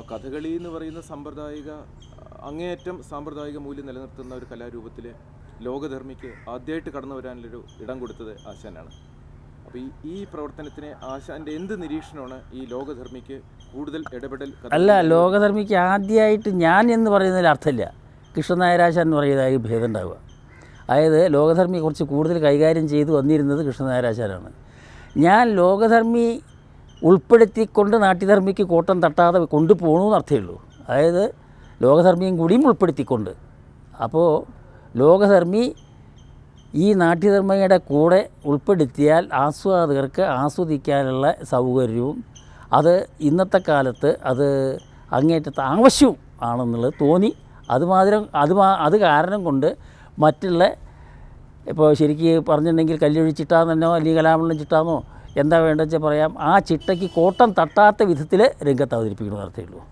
അപ്പോൾ കഥകളി എന്ന് പറയുന്ന സാമ്പ്രദായിക അങ്ങേയറ്റം സാമ്പ്രദായിക മൂല്യം നിലനിർത്തുന്ന ഒരു കലാരൂപത്തിലെ ലോകധർമ്മിക്ക് ആദ്യമായിട്ട് കടന്നു വരാനുള്ളൊരു ഇടം കൊടുത്തത് ആശാനാണ് അപ്പോൾ ഈ ഈ പ്രവർത്തനത്തിന് ആശാൻ്റെ എന്ത് നിരീക്ഷണമാണ് ഈ ലോകധർമ്മിക്ക് കൂടുതൽ ഇടപെടൽ അല്ല ലോകധർമ്മിക്ക് ആദ്യമായിട്ട് ഞാൻ എന്ന് പറയുന്നതിൽ അർത്ഥമില്ല കൃഷ്ണനായരാശാൻ എന്ന് പറയുന്നതായി ഭേദം ഉണ്ടാവുക അതായത് കുറച്ച് കൂടുതൽ കൈകാര്യം ചെയ്തു വന്നിരുന്നത് കൃഷ്ണനായരാശാനാണ് ഞാൻ ലോകധർമ്മി ഉൾപ്പെടുത്തിക്കൊണ്ട് നാട്യധർമ്മിക്ക് കോട്ടം തട്ടാതെ കൊണ്ടുപോകണു എന്നർത്ഥമേ ഉള്ളൂ അതായത് ലോകധർമ്മിയും കൂടിയും ഉൾപ്പെടുത്തിക്കൊണ്ട് അപ്പോൾ ലോകധർമ്മി ഈ നാട്യധർമ്മയുടെ കൂടെ ഉൾപ്പെടുത്തിയാൽ ആസ്വാദകർക്ക് ആസ്വദിക്കാനുള്ള സൗകര്യവും അത് ഇന്നത്തെ കാലത്ത് അത് അങ്ങേറ്റത്തെ ആവശ്യവും ആണെന്നുള്ളത് തോന്നി അതുമാതിരം അത് അത് കാരണം കൊണ്ട് മറ്റുള്ള ഇപ്പോൾ ശരിക്ക് പറഞ്ഞിട്ടുണ്ടെങ്കിൽ കല്ലൊഴിച്ചിട്ടാന്നോ അല്ലെങ്കിൽ കലാമണ്ണം ചിട്ടാന്നോ എന്താ വേണ്ടതെന്ന് വെച്ചാൽ പറയാം ആ ചിട്ടയ്ക്ക് കോട്ടം തട്ടാത്ത വിധത്തിൽ രംഗത്ത് അവതരിപ്പിക്കണമെന്ന് അർത്ഥമേ ഉള്ളൂ